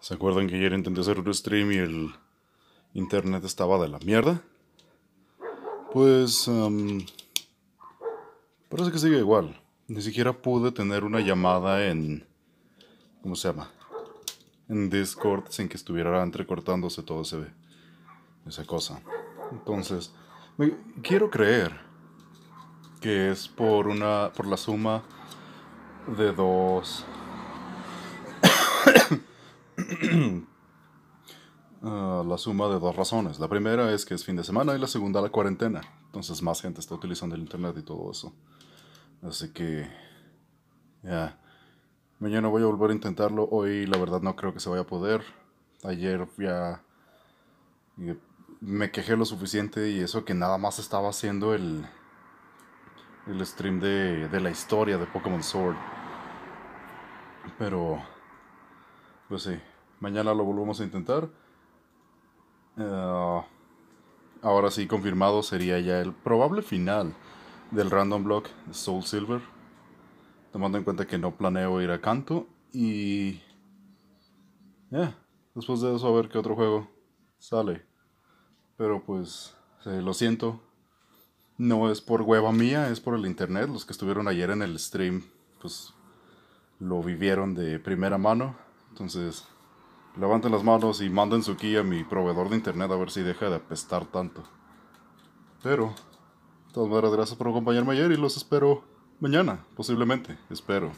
¿se acuerdan que ayer intenté hacer un stream y el internet estaba de la mierda? Pues... parece que sigue igual. Ni siquiera pude tener una llamada en... ¿Cómo se llama? En Discord sin que estuviera entrecortándose todo ese... Esa cosa. Entonces, quiero creer que es por una... por la suma de dos Ah, la suma de dos razones. La primera es que es fin de semana y la segunda la cuarentena. Entonces más gente está utilizando el internet y todo eso. Así que... Ya. Mañana voy a volver a intentarlo. Hoy la verdad no creo que se vaya a poder. Ayer ya... Eh, me quejé lo suficiente y eso que nada más estaba haciendo el... El stream de, de la historia de Pokémon Sword. Pero pues sí, mañana lo volvemos a intentar. Eh, ahora sí, confirmado sería ya el probable final del random block Soul Silver. Tomando en cuenta que no planeo ir a canto. Y. Yeah, después de eso, a ver qué otro juego sale. Pero pues, eh, lo siento. No es por hueva mía, es por el internet. Los que estuvieron ayer en el stream, pues lo vivieron de primera mano. Entonces, levanten las manos y manden su key a mi proveedor de internet a ver si deja de apestar tanto. Pero, de todas maneras, gracias por acompañarme ayer y los espero mañana, posiblemente. Espero.